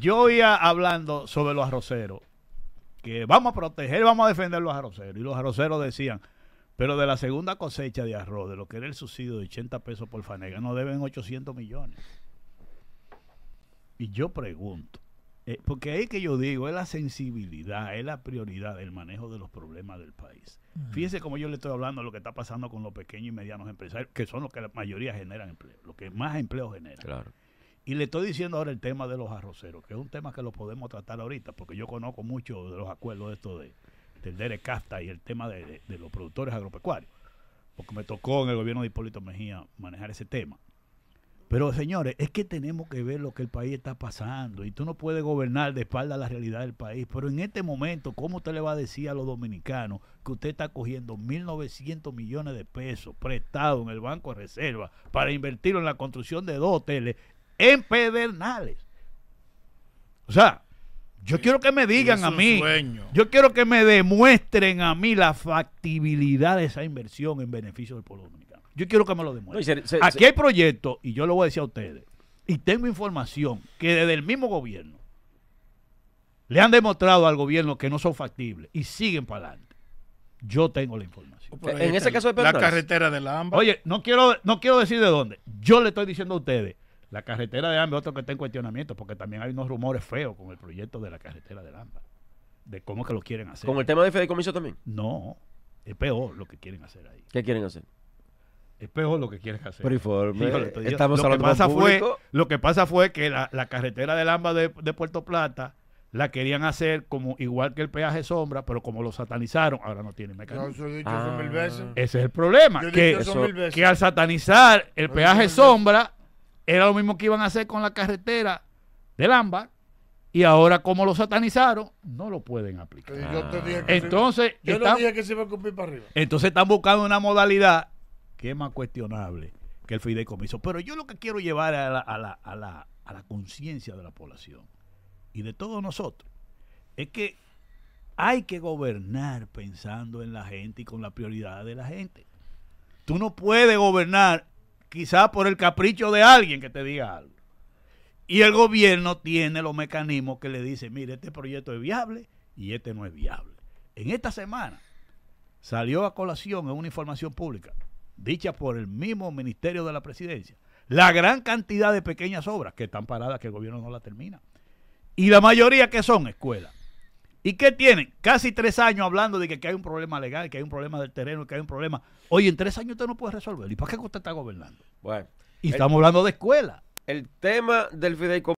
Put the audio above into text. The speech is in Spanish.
Yo iba hablando sobre los arroceros, que vamos a proteger, vamos a defender los arroceros. Y los arroceros decían, pero de la segunda cosecha de arroz, de lo que era el subsidio de 80 pesos por fanega, no deben 800 millones. Y yo pregunto, eh, porque ahí que yo digo, es la sensibilidad, es la prioridad del manejo de los problemas del país. Fíjese como yo le estoy hablando de lo que está pasando con los pequeños y medianos empresarios, que son los que la mayoría generan empleo, los que más empleo generan. Claro. Y le estoy diciendo ahora el tema de los arroceros, que es un tema que lo podemos tratar ahorita, porque yo conozco mucho de los acuerdos de esto de, del Dere Casta y el tema de, los productores agropecuarios, porque me tocó en el gobierno de Hipólito Mejía manejar ese tema. Pero señores, es que tenemos que ver lo que el país está pasando y tú no puedes gobernar de espalda la realidad del país. Pero en este momento, ¿cómo usted le va a decir a los dominicanos que usted está cogiendo 1.900 millones de pesos prestados en el Banco de Reserva para invertirlo en la construcción de dos hoteles en Pedernales. O sea, yo quiero que me digan a mí, yo quiero que me demuestren a mí la factibilidad de esa inversión en beneficio del pueblo dominicano. Yo quiero que me lo demuestren. Aquí hay proyectos, y yo lo voy a decir a ustedes, y tengo información que desde el mismo gobierno le han demostrado al gobierno que no son factibles y siguen para adelante. Yo tengo la información. En ese caso La carretera de la Oye, no quiero, no quiero decir de dónde. Yo le estoy diciendo a ustedes la carretera de es otro que está en cuestionamiento, porque también hay unos rumores feos con el proyecto de la carretera de Lamba. de cómo que lo quieren hacer. ¿Con el tema de Comiso también? No, es peor lo que quieren hacer ahí. ¿Qué quieren hacer? Es peor lo que quieren hacer. Pero informe, eh, estamos lo que pasa fue, Lo que pasa fue que la, carretera de Lamba de, Puerto Plata la querían hacer como igual que el peaje sombra, pero como lo satanizaron, ahora no tiene mecanismo. dicho ah. veces. Ese es el problema. Que, que, al satanizar el peaje sombra, era lo mismo que iban a hacer con la carretera del ámbar. Y ahora, como lo satanizaron, no lo pueden aplicar. entonces, están, Entonces están buscando una modalidad que es más cuestionable que el fideicomiso. Pero yo lo que quiero llevar a la, a la conciencia de la población y de todos nosotros es que hay que gobernar pensando en la gente y con la prioridad de la gente. Tú no puedes gobernar quizás por el capricho de alguien que te diga algo. Y el gobierno tiene los mecanismos que le dice, mire, este proyecto es viable y este no es viable. En esta semana salió a colación en una información pública, dicha por el mismo Ministerio de la Presidencia, la gran cantidad de pequeñas obras que están paradas, que el gobierno no la termina. Y la mayoría que son escuelas. ¿Y qué tienen? Casi tres años hablando de que, hay un problema legal, que hay un problema del terreno, que hay un problema. Oye, en tres años usted no puede resolverlo. ¿Y para qué usted está gobernando? Bueno. Y estamos hablando de escuela. El tema del fideicomiso.